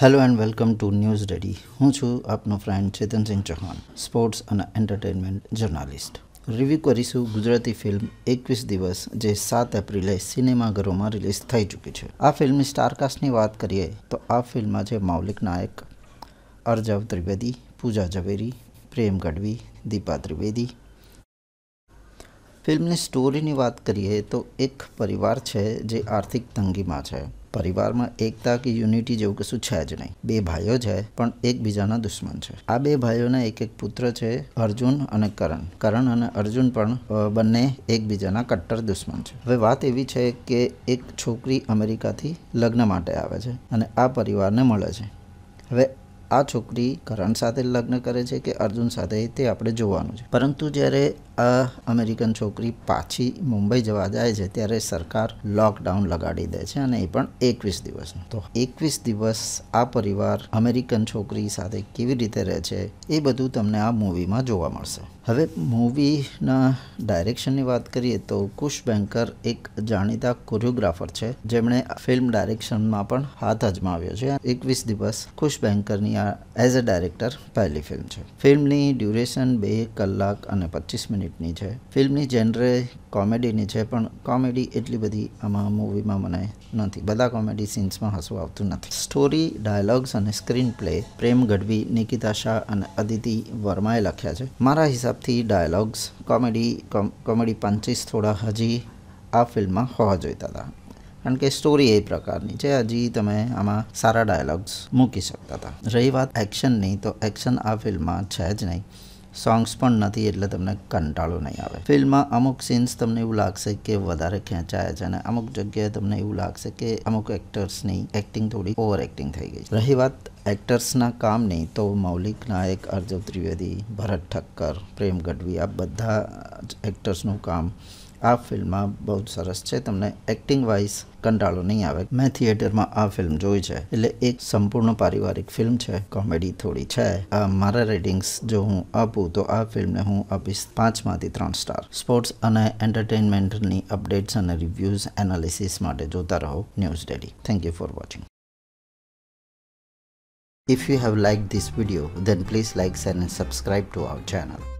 Hello and welcome to news ready હું છું આપનો ફ્રેન્ડ ચેતનસિંહ ચૌહાણ સ્પોર્ટ્સ અને એન્ટરટેનમેન્ટ જર્નાલિસ્ટ રિવ્યુ કરીશું ગુજરાતી ફિલ્મ એકવીસ દિવસ જે સાત એપ્રિલે સિનેમાઘરોમાં રિલીઝ થઈ ચૂકી છે આ ફિલ્મની સ્ટારકાસ્ટની વાત કરીએ તો આ ફિલ્મમાં છે મૌલિક નાયક અર્જવ ત્રિવેદી પૂજા ઝવેરી પ્રેમ ગઢવી દીપા ત્રિવેદી ફિલ્મની સ્ટોરીની વાત કરીએ તો એક પરિવાર છે જે આર્થિક તંગીમાં છે પરિવારમાં એકતા કે યુનિટી જેવું કશું છે જ નહીં બે ભાઈઓ છે પણ એકબીજાના દુશ્મન છે આ બે ભાઈઓના એક એક પુત્ર છે અર્જુન અને કરણ કરણ અને અર્જુન પણ બંને એકબીજાના કટ્ટર દુશ્મન છે હવે વાત એવી છે કે એક છોકરી અમેરિકાથી લગ્ન માટે આવે છે અને આ પરિવારને મળે છે હવે આ છોકરી કરણ સાથે લગ્ન કરે છે કે અર્જુન સાથે તે આપણે જોવાનું છે પરંતુ જ્યારે આ અમેરિકન છોકરી પાછી મુંબઈ જવા જાય છે ત્યારે સરકાર લોકડાઉન લગાડી દે છે અને એ પણ એકવીસ દિવસનું તો એકવીસ દિવસ આ પરિવાર અમેરિકન છોકરી સાથે કેવી રીતે રહે છે એ બધું તમને આ મૂવીમાં જોવા મળશે હવે મૂવીના ડાયરેક્શનની વાત કરીએ તો કુશ બેંકર એક જાણીતા કોરિયોગ્રાફર છે જેમણે ફિલ્મ ડાયરેક્શનમાં પણ હાથ અજમાવ્યો છે એકવીસ દિવસ કુશ બેંકરની એઝ અ ડાયરેક્ટર પહેલી ફિલ્મ છે ફિલ્મની ડ્યુરેશન બે કલાક અને પચીસ મિનિટની છે ફિલ્મની જેનરે કોમેડીની છે પણ કોમેડી એટલી બધી આમાં મૂવીમાં મને નથી બધા કોમેડી સીન્સમાં હસવું આવતું નથી સ્ટોરી ડાયલોગ્સ અને સ્ક્રીન પ્લે પ્રેમ ગઢવી નિકિતા શાહ અને અદિતિ વર્માએ લખ્યા છે મારા હિસાબથી ડાયલોગ્સ કોમેડી કોમેડી પંચીસ થોડા હજી આ ફિલ્મમાં હોવા જોઈતા હતા કારણ કે સ્ટોરી એ પ્રકારની છે હજી તમે આમાં સારા ડાયલોગ્સ મૂકી શકતા હતા રહી વાત એક્શનની તો એક્શન આ ફિલ્મમાં છે જ નહીં સોંગ્સ પણ નથી એટલે તમને કંટાળો નહીં આવે ફિલ્મમાં અમુક સીન્સ તમને એવું લાગશે કે વધારે ખેંચાયા છે અને અમુક જગ્યાએ તમને એવું લાગશે કે અમુક એક્ટર્સની એક્ટિંગ થોડી ઓવર એક્ટિંગ થઈ ગઈ રહી વાત એક્ટર્સના કામની તો મૌલિક નાયક અર્જવ ત્રિવેદી ભરત ઠક્કર પ્રેમ ગઢવી આ બધા જ એક્ટર્સનું કામ આ ફિલ્મમાં બહુ જ સરસ છે તમને એક્ટિંગ વાઇઝ કંટાળો નહીં આવે મેં થિયેટરમાં આ ફિલ્મ જોઈ છે એટલે એક સંપૂર્ણ પારિવારિક ફિલ્મ છે કોમેડી થોડી છે મારા રેટિંગ્સ જો હું આપું તો આ ફિલ્મને હું આપીશ પાંચમાંથી ત્રણ સ્ટાર સ્પોર્ટ્સ અને એન્ટરટેનમેન્ટની અપડેટ્સ અને રિવ્યૂઝ એનાલિસિસ માટે જોતા રહો news daily thank you for watching if you have liked this video, then please like, share and subscribe to our channel.